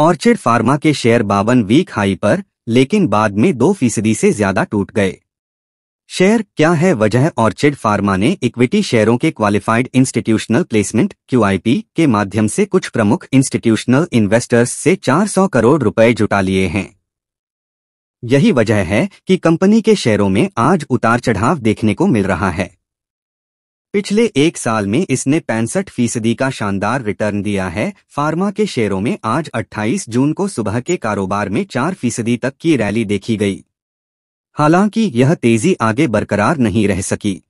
orchid pharma के share बावन week high पर लेकिन बाद में दो फीसदी से ज्यादा टूट गए शेयर क्या है वजह ऑर्चिड फार्मा ने इक्विटी शेयरों के क्वालिफाइड इंस्टीट्यूशनल प्लेसमेंट क्यूआईपी के माध्यम से कुछ प्रमुख इंस्टीट्यूशनल इन्वेस्टर्स से 400 करोड़ रुपए जुटा लिए हैं यही वजह है कि कंपनी के शेयरों में आज उतार चढ़ाव देखने को मिल रहा है पिछले एक साल में इसने पैंसठ फीसदी का शानदार रिटर्न दिया है फार्मा के शेयरों में आज 28 जून को सुबह के कारोबार में चार फीसदी तक की रैली देखी गई हालांकि यह तेजी आगे बरकरार नहीं रह सकी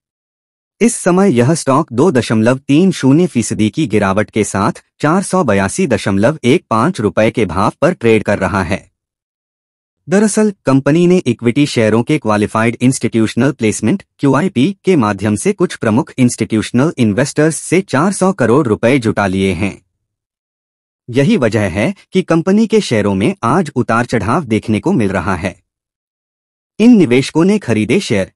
इस समय यह स्टॉक दो दशमलव तीन शून्य फीसदी की गिरावट के साथ चार सौ बयासी दशमलव एक पाँच रुपये के भाव पर ट्रेड कर रहा है दरअसल कंपनी ने इक्विटी शेयरों के क्वालिफाइड इंस्टीट्यूशनल प्लेसमेंट क्यूआईपी के माध्यम से कुछ प्रमुख इंस्टीट्यूशनल इन्वेस्टर्स से 400 करोड़ रुपए जुटा लिए हैं यही वजह है कि कंपनी के शेयरों में आज उतार चढ़ाव देखने को मिल रहा है इन निवेशकों ने खरीदे शेयर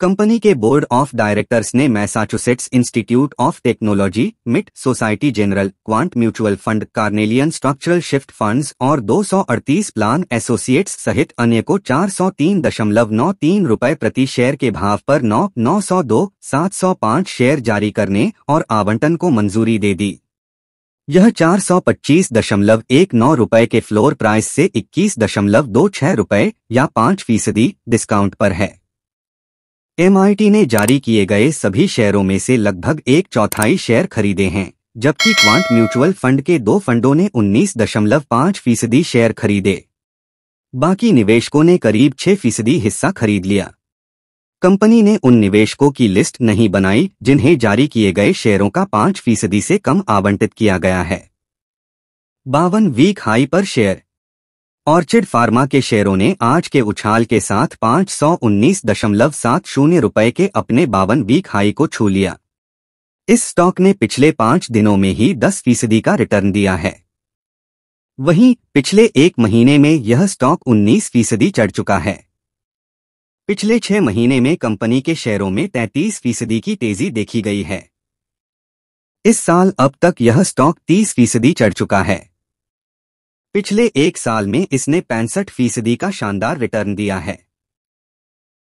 कंपनी के बोर्ड ऑफ डायरेक्टर्स ने Massachusetts institute of technology MIT society general quant mutual fund Carnelian structural shift funds और 238 प्लान एसोसिएट्स सहित अन्य को चार सौ तीन दशमलव नौ तीन रूपए प्रति शेयर के भाव पर नौ सौ दो सात सौ पाँच शेयर जारी करने और आवंटन को मंजूरी दे दी यह चार सौ पच्चीस दशमलव एक नौ रूपए के फ्लोर प्राइस से इक्कीस दशमलव दो छह या पाँच फीसदी डिस्काउंट पर है एमआईटी ने जारी किए गए सभी शेयरों में से लगभग एक चौथाई शेयर खरीदे हैं जबकि क्वांट म्यूचुअल फंड के दो फंडों ने 19.5 फीसदी शेयर खरीदे बाकी निवेशकों ने करीब 6 फीसदी हिस्सा खरीद लिया कंपनी ने उन निवेशकों की लिस्ट नहीं बनाई जिन्हें जारी किए गए शेयरों का पांच फीसदी से कम आवंटित किया गया है बावन वीक हाई पर शेयर ऑर्चिड फार्मा के शेयरों ने आज के उछाल के साथ पाँच सौ उन्नीस दशमलव सात शून्य रुपये के अपने बावन वीक हाई को छू लिया इस स्टॉक ने पिछले पाँच दिनों में ही दस फीसदी का रिटर्न दिया है वहीं पिछले एक महीने में यह स्टॉक उन्नीस फीसदी चढ़ चुका है पिछले छह महीने में कंपनी के शेयरों में तैंतीस फीसदी की तेजी देखी गई है इस साल अब तक यह स्टॉक तीस फीसदी चढ़ चुका है पिछले एक साल में इसने पैंसठ फीसदी का शानदार रिटर्न दिया है